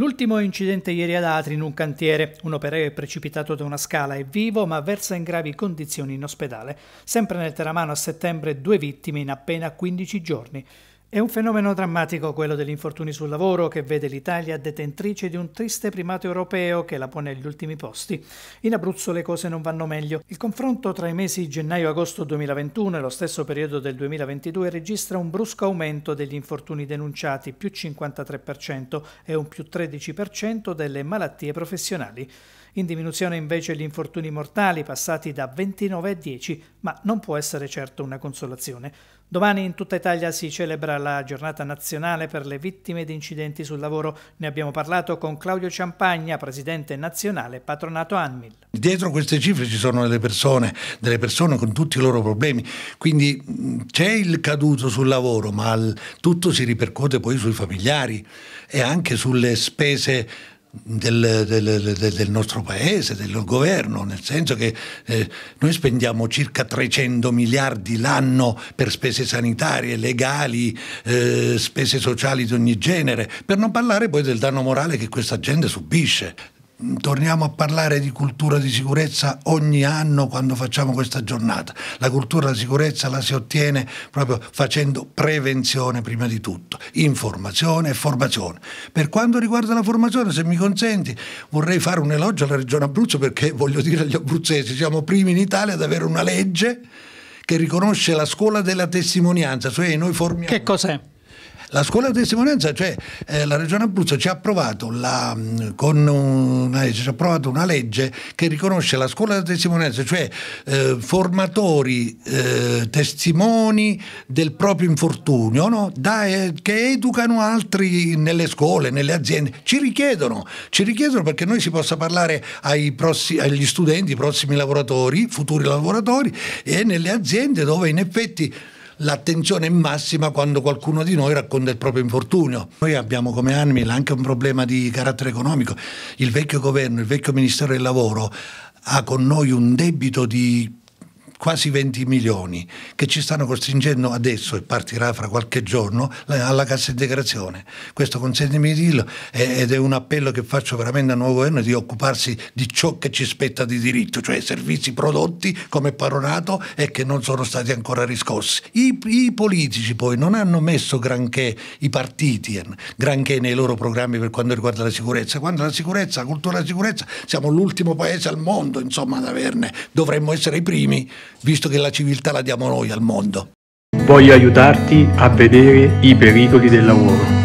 L'ultimo incidente ieri ad Atri in un cantiere. Un operaio è precipitato da una scala, è vivo ma versa in gravi condizioni in ospedale. Sempre nel Teramano a settembre due vittime in appena 15 giorni. È un fenomeno drammatico quello degli infortuni sul lavoro che vede l'Italia detentrice di un triste primato europeo che la pone agli ultimi posti. In Abruzzo le cose non vanno meglio. Il confronto tra i mesi gennaio-agosto 2021 e lo stesso periodo del 2022 registra un brusco aumento degli infortuni denunciati, più 53% e un più 13% delle malattie professionali. In diminuzione invece gli infortuni mortali, passati da 29 a 10, ma non può essere certo una consolazione. Domani in tutta Italia si celebra la giornata nazionale per le vittime di incidenti sul lavoro. Ne abbiamo parlato con Claudio Ciampagna, presidente nazionale patronato ANMIL. Dietro queste cifre ci sono delle persone, delle persone con tutti i loro problemi, quindi c'è il caduto sul lavoro, ma tutto si ripercuote poi sui familiari e anche sulle spese del, del, del, nostro paese, del governo, nel senso che eh, noi spendiamo circa 300 miliardi l'anno per spese sanitarie, legali, eh, spese sociali di ogni genere, per non parlare poi del danno morale che questa gente subisce torniamo a parlare di cultura di sicurezza ogni anno quando facciamo questa giornata. La cultura della sicurezza la si ottiene proprio facendo prevenzione prima di tutto, informazione e formazione. Per quanto riguarda la formazione, se mi consenti, vorrei fare un elogio alla Regione Abruzzo perché voglio dire agli abruzzesi, siamo primi in Italia ad avere una legge che riconosce la scuola della testimonianza, cioè noi formiamo. Che cos'è? La scuola di testimonianza, cioè eh, la Regione Abruzzo ci ha approvato, la, mm, con una, ci ha approvato una legge che riconosce la scuola di testimonianza, cioè eh, formatori, eh, testimoni del proprio infortunio, no? da, eh, che educano altri nelle scuole, nelle aziende. Ci richiedono, ci richiedono perché noi si possa parlare prossimi, agli studenti, ai prossimi lavoratori, futuri lavoratori e nelle aziende dove in effetti l'attenzione è massima quando qualcuno di noi racconta il proprio infortunio. Noi abbiamo come Anmil anche un problema di carattere economico. Il vecchio governo, il vecchio Ministero del Lavoro ha con noi un debito di quasi 20 milioni che ci stanno costringendo adesso e partirà fra qualche giorno alla cassa integrazione. Questo consentimi di dirlo eh, ed è un appello che faccio veramente al nuovo governo di occuparsi di ciò che ci spetta di diritto, cioè servizi prodotti come paronato e che non sono stati ancora riscossi. I, i politici poi non hanno messo granché i partiti, eh, granché nei loro programmi per quanto riguarda la sicurezza. Quando la sicurezza, la cultura della sicurezza, siamo l'ultimo paese al mondo insomma ad averne, dovremmo essere i primi visto che la civiltà la diamo noi al mondo. Voglio aiutarti a vedere i pericoli del lavoro